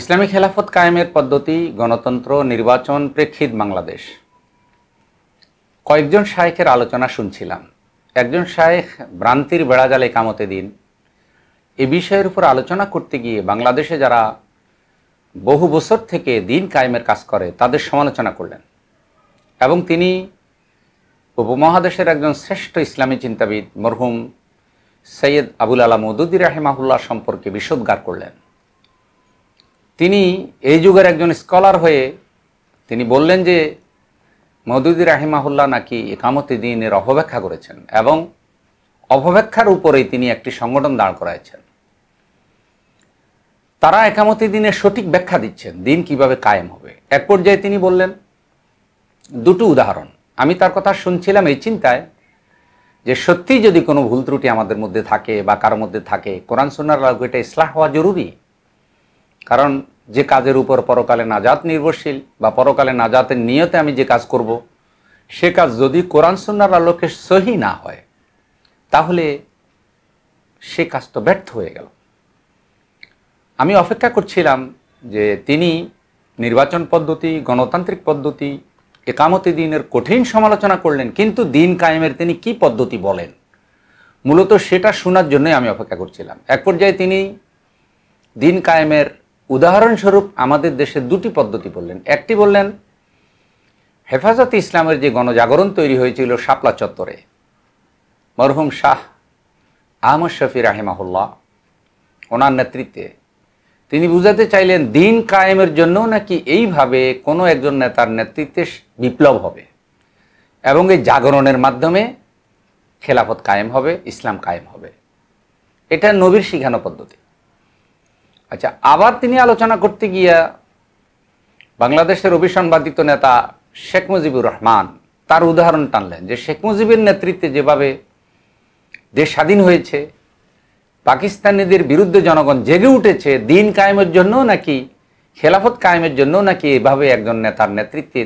ইসলামী খেলাফত কায়েমের পদ্ধতি গণতন্ত্র নির্বাচন প্রেক্ষিত বাংলাদেশ কয়েকজন শায়েখের আলোচনা শুনছিলাম একজন শায়েখ ভ্রান্তির বেড়াজালে কামতে দিন এ বিষয়ের উপর আলোচনা করতে গিয়ে বাংলাদেশে যারা বহু বছর থেকে দিন কায়েমের কাজ করে তাদের সমালোচনা করলেন এবং তিনি উপমহাদেশের একজন শ্রেষ্ঠ ইসলামী চিন্তাবিদ মরহুম সৈয়দ আবুল আলা মদুদ্দি রাহেমাহুল্লাহ সম্পর্কে বিষোদ্গার করলেন তিনি এই যুগের একজন স্কলার হয়ে তিনি বললেন যে মদুদি রাহিমাহুল্লাহ নাকি একামতি দিনের অপব্যাখ্যা করেছেন এবং অপব্যাখ্যার উপরেই তিনি একটি সংগঠন দাঁড় করাইছেন তারা একামতি দিনের সঠিক ব্যাখ্যা দিচ্ছেন দিন কিভাবে কায়েম হবে এক পর্যায়ে তিনি বললেন দুটো উদাহরণ আমি তার কথা শুনছিলাম এই চিন্তায় যে সত্যি যদি কোনো ভুল ত্রুটি আমাদের মধ্যে থাকে বা কারোর মধ্যে থাকে কোরআন সোনার এটা ইসলাহ হওয়া জরুরি কারণ যে কাজের উপর পরকালে নাজাত নির্ভরশীল বা পরকালে নাজাতের নিয়তে আমি যে কাজ করব। সে কাজ যদি কোরআন সন্ন্যার আলোকে সহি না হয় তাহলে সে কাজ তো ব্যর্থ হয়ে গেল আমি অপেক্ষা করছিলাম যে তিনি নির্বাচন পদ্ধতি গণতান্ত্রিক পদ্ধতি একামতি দিনের কঠিন সমালোচনা করলেন কিন্তু দিন কায়েমের তিনি কি পদ্ধতি বলেন মূলত সেটা শোনার জন্যই আমি অপেক্ষা করছিলাম এক পর্যায়ে তিনি দিন কায়েমের উদাহরণস্বরূপ আমাদের দেশে দুটি পদ্ধতি বললেন একটি বললেন হেফাজতে ইসলামের যে গণজাগরণ তৈরি হয়েছিল শাপলা চত্বরে মরহুম শাহ আহমদ শফি রাহেমাহুল্লাহ ওনার নেতৃত্বে তিনি বুঝাতে চাইলেন দিন কায়েমের জন্য নাকি এইভাবে কোনো একজন নেতার নেতৃত্বে বিপ্লব হবে এবং এই জাগরণের মাধ্যমে খেলাফত কায়েম হবে ইসলাম কায়েম হবে এটা নবীর শিখানো পদ্ধতি আচ্ছা আবার তিনি আলোচনা করতে গিয়া বাংলাদেশের অভিসম্বাদিত নেতা শেখ মুজিবুর রহমান তার উদাহরণ টানলেন যে শেখ মুজিবের নেতৃত্বে যেভাবে দেশ স্বাধীন হয়েছে পাকিস্তানিদের বিরুদ্ধে জনগণ জেগে উঠেছে দিন কায়েমের জন্য নাকি খেলাফত কায়েমের জন্য নাকি এভাবে একজন নেতার নেতৃত্বে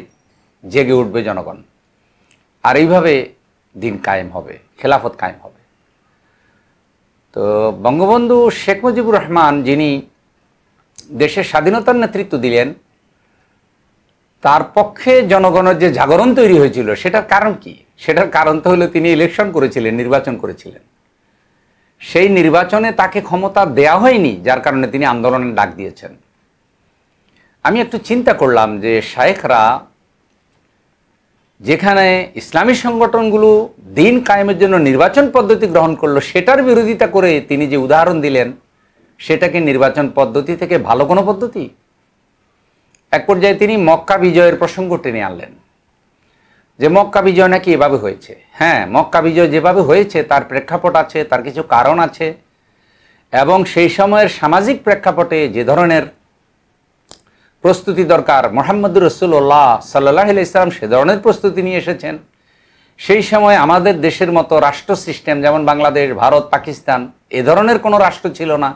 জেগে উঠবে জনগণ আর এইভাবে দিন কায়েম হবে খেলাফত কায়েম হবে তো বঙ্গবন্ধু শেখ মুজিবুর রহমান যিনি দেশের স্বাধীনতার নেতৃত্ব দিলেন তার পক্ষে জনগণের যে জাগরণ তৈরি হয়েছিল সেটার কারণ কি সেটার কারণ তো হলো তিনি ইলেকশন করেছিলেন নির্বাচন করেছিলেন সেই নির্বাচনে তাকে ক্ষমতা দেয়া হয়নি যার কারণে তিনি আন্দোলনের ডাক দিয়েছেন আমি একটু চিন্তা করলাম যে শায়েখরা যেখানে ইসলামী সংগঠনগুলো দিন কায়েমের জন্য নির্বাচন পদ্ধতি গ্রহণ করলো সেটার বিরোধিতা করে তিনি যে উদাহরণ দিলেন সেটা কি নির্বাচন পদ্ধতি থেকে ভালো কোনো পদ্ধতি এক পর্যায়ে তিনি মক্কা বিজয়ের প্রসঙ্গ টেনে আনলেন যে মক্কা বিজয় নাকি এভাবে হয়েছে হ্যাঁ মক্কা বিজয় যেভাবে হয়েছে তার প্রেক্ষাপট আছে তার কিছু কারণ আছে এবং সেই সময়ের সামাজিক প্রেক্ষাপটে যে ধরনের প্রস্তুতি দরকার মোহাম্মদুর রসুল্লাহ সাল্লাহ ইসলাম সে ধরনের প্রস্তুতি নিয়ে এসেছেন সেই সময় আমাদের দেশের মতো রাষ্ট্র সিস্টেম যেমন বাংলাদেশ ভারত পাকিস্তান এ ধরনের কোনো রাষ্ট্র ছিল না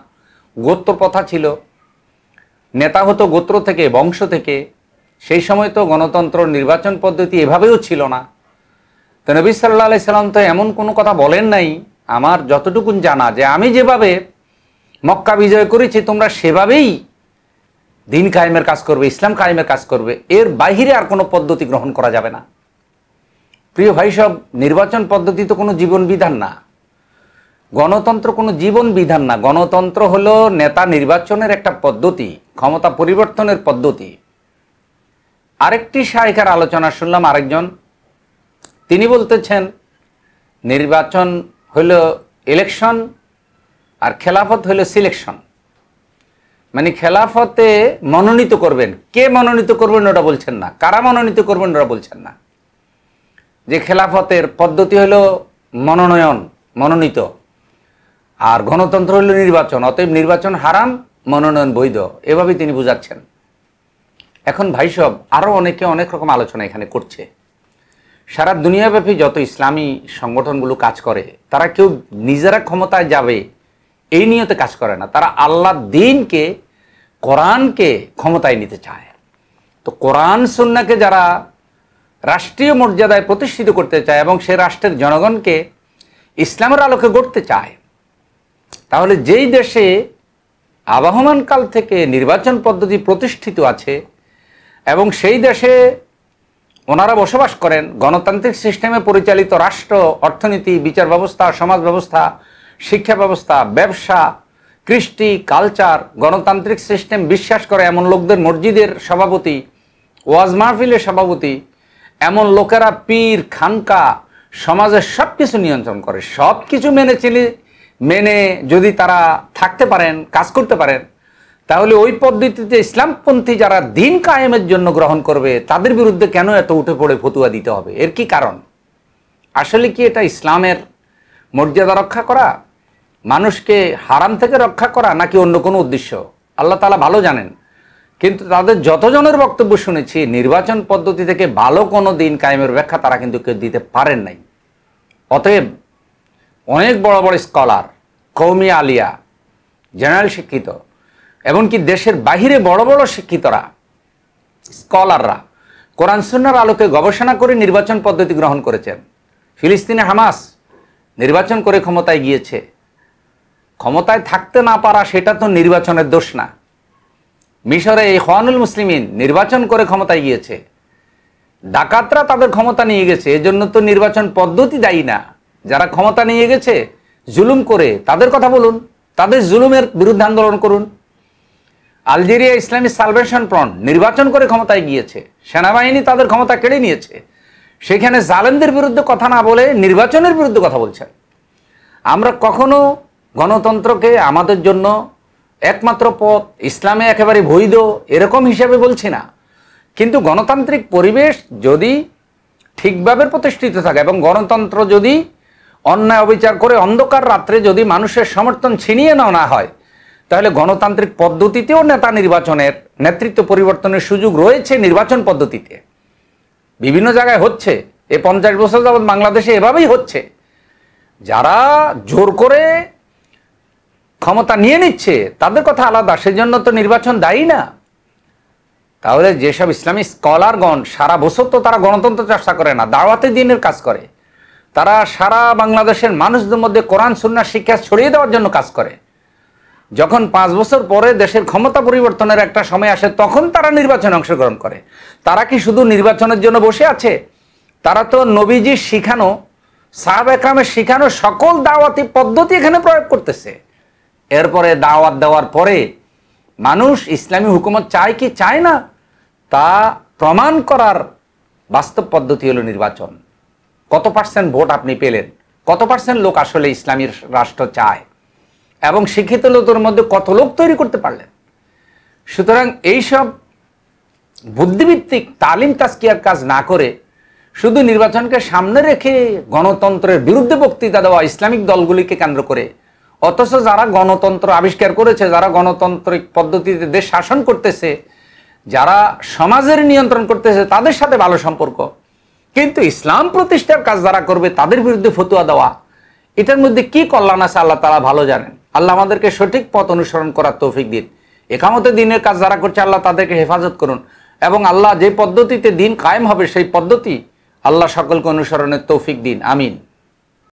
গোত্র প্রথা ছিল নেতা হতো গোত্র থেকে বংশ থেকে সেই সময় তো গণতন্ত্র নির্বাচন পদ্ধতি এভাবেও ছিল না তো নবী সাল্লাহ সাল্লাম তো এমন কোনো কথা বলেন নাই আমার যতটুকুন জানা যে আমি যেভাবে মক্কা বিজয় করেছি তোমরা সেভাবেই দিন কায়েমের কাজ করবে ইসলাম কায়েমের কাজ করবে এর বাহিরে আর কোনো পদ্ধতি গ্রহণ করা যাবে না প্রিয় ভাই সব নির্বাচন পদ্ধতি তো কোনো জীবন বিধান না গণতন্ত্র কোনো জীবন বিধান না গণতন্ত্র হলো নেতা নির্বাচনের একটা পদ্ধতি ক্ষমতা পরিবর্তনের পদ্ধতি আরেকটি শায়িকার আলোচনা শুনলাম আরেকজন তিনি বলতেছেন নির্বাচন হইল ইলেকশন আর খেলাফত হলো সিলেকশন মানে খেলাফতে মনোনীত করবেন কে মনোনীত করবেন ওটা বলছেন না কারা মনোনীত করবেন ওটা বলছেন না যে খেলাফতের পদ্ধতি হলো মনোনয়ন মনোনীত আর গণতন্ত্র হলো নির্বাচন অতএব নির্বাচন হারাম মনোনয়ন বৈধ এভাবেই তিনি বুঝাচ্ছেন এখন ভাইসব আরও অনেকে অনেক রকম আলোচনা এখানে করছে সারা দুনিয়াব্যাপী যত ইসলামী সংগঠনগুলো কাজ করে তারা কেউ নিজেরা ক্ষমতায় যাবে এই নিয়তে কাজ করে না তারা আল্লাহ দিনকে কোরআনকে ক্ষমতায় নিতে চায় তো কোরআন সন্নাকে যারা রাষ্ট্রীয় মর্যাদায় প্রতিষ্ঠিত করতে চায় এবং সে রাষ্ট্রের জনগণকে ইসলামের আলোকে গড়তে চায় তাহলে যেই দেশে আবাহমানকাল থেকে নির্বাচন পদ্ধতি প্রতিষ্ঠিত আছে এবং সেই দেশে ওনারা বসবাস করেন গণতান্ত্রিক সিস্টেমে পরিচালিত রাষ্ট্র অর্থনীতি বিচার ব্যবস্থা সমাজ ব্যবস্থা শিক্ষা ব্যবস্থা ব্যবসা কৃষ্টি কালচার গণতান্ত্রিক সিস্টেম বিশ্বাস করে এমন লোকদের মসজিদের সভাপতি ওয়াজ মাহফিলের সভাপতি এমন লোকেরা পীর খানকা সমাজের সব কিছু নিয়ন্ত্রণ করে সব কিছু মেনে চিনি মেনে যদি তারা থাকতে পারেন কাজ করতে পারেন তাহলে ওই পদ্ধতিতে ইসলামপন্থী যারা দিন কায়েমের জন্য গ্রহণ করবে তাদের বিরুদ্ধে কেন এত উঠে পড়ে ফতুয়া দিতে হবে এর কি কারণ আসলে কি এটা ইসলামের মর্যাদা রক্ষা করা মানুষকে হারাম থেকে রক্ষা করা নাকি অন্য কোনো উদ্দেশ্য আল্লাহ তালা ভালো জানেন কিন্তু তাদের যতজনের বক্তব্য শুনেছি নির্বাচন পদ্ধতি থেকে ভালো কোনো দিন কায়েমের ব্যাখ্যা তারা কিন্তু কেউ দিতে পারেন নাই অতএব অনেক বড় বড় স্কলার কৌমি আলিয়া জেনারেল শিক্ষিত এমনকি দেশের বাহিরে বড় বড় শিক্ষিতরা স্কলাররা কোরআন সুন্নার আলোকে গবেষণা করে নির্বাচন পদ্ধতি গ্রহণ করেছেন ফিলিস্তিনে হামাস নির্বাচন করে ক্ষমতায় গিয়েছে ক্ষমতায় থাকতে না পারা সেটা তো নির্বাচনের দোষ না মিশরে এই হওয়ানুল মুসলিমিন নির্বাচন করে ক্ষমতায় গিয়েছে ডাকাতরা তাদের ক্ষমতা নিয়ে গেছে এজন্য তো নির্বাচন পদ্ধতি দায়ী না যারা ক্ষমতা নিয়ে গেছে জুলুম করে তাদের কথা বলুন তাদের জুলুমের বিরুদ্ধে আন্দোলন করুন আলজেরিয়া ইসলামী সালভেশন ফ্রন্ট নির্বাচন করে ক্ষমতায় গিয়েছে সেনাবাহিনী তাদের ক্ষমতা কেড়ে নিয়েছে সেখানে জালেমদের বিরুদ্ধে কথা না বলে নির্বাচনের বিরুদ্ধে কথা বলছেন আমরা কখনো গণতন্ত্রকে আমাদের জন্য একমাত্র পথ ইসলামে একেবারে বৈধ এরকম হিসাবে বলছি না কিন্তু গণতান্ত্রিক পরিবেশ যদি ঠিকভাবে প্রতিষ্ঠিত থাকে এবং গণতন্ত্র যদি অন্যায় অবিচার করে অন্ধকার রাত্রে যদি মানুষের সমর্থন ছিনিয়ে নেওয়া না হয় তাহলে গণতান্ত্রিক পদ্ধতিতেও নেতা নির্বাচনের নেতৃত্ব পরিবর্তনের সুযোগ রয়েছে নির্বাচন পদ্ধতিতে বিভিন্ন জায়গায় হচ্ছে এ পঞ্চাশ বছর যাবৎ বাংলাদেশে এভাবেই হচ্ছে যারা জোর করে ক্ষমতা নিয়ে নিচ্ছে তাদের কথা আলাদা সেজন্য তো নির্বাচন দায়ী না তাহলে যেসব ইসলামী স্কলারগণ সারা বছর তো তারা গণতন্ত্র চর্চা করে না দাওয়াতে দিনের কাজ করে তারা সারা বাংলাদেশের মানুষদের মধ্যে কোরআন সুন্নার শিক্ষা ছড়িয়ে দেওয়ার জন্য কাজ করে যখন পাঁচ বছর পরে দেশের ক্ষমতা পরিবর্তনের একটা সময় আসে তখন তারা নির্বাচনে অংশগ্রহণ করে তারা কি শুধু নির্বাচনের জন্য বসে আছে তারা তো নবীজি শিখানো সাহাব একরামের শিখানো সকল দাওয়াতি পদ্ধতি এখানে প্রয়োগ করতেছে এরপরে দাওয়াত দেওয়ার পরে মানুষ ইসলামী হুকুমত চায় কি চায় না তা প্রমাণ করার বাস্তব পদ্ধতি হলো নির্বাচন কত পার্সেন্ট ভোট আপনি পেলেন কত পার্সেন্ট লোক আসলে ইসলামীর রাষ্ট্র চায় এবং শিক্ষিত লোকের মধ্যে কত লোক তৈরি করতে পারলেন সুতরাং এইসব বুদ্ধিভিত্তিক তালিম তাস্কিয়ার কাজ না করে শুধু নির্বাচনকে সামনে রেখে গণতন্ত্রের বিরুদ্ধে বক্তৃতা দেওয়া ইসলামিক দলগুলিকে কেন্দ্র করে অথচ যারা গণতন্ত্র আবিষ্কার করেছে যারা গণতান্ত্রিক পদ্ধতিতে দেশ শাসন করতেছে যারা সমাজের নিয়ন্ত্রণ করতেছে তাদের সাথে ভালো সম্পর্ক কিন্তু ইসলাম প্রতিষ্ঠার কাজ যারা করবে তাদের বিরুদ্ধে ফতুয়া দেওয়া এটার মধ্যে কি কল্যাণ আছে আল্লাহ তারা ভালো জানেন আল্লাহ আমাদেরকে সঠিক পথ অনুসরণ করার তৌফিক দিন একামতে দিনের কাজ যারা করছে আল্লাহ তাদেরকে হেফাজত করুন এবং আল্লাহ যে পদ্ধতিতে দিন কায়েম হবে সেই পদ্ধতি আল্লাহ সকলকে অনুসরণের তৌফিক দিন আমিন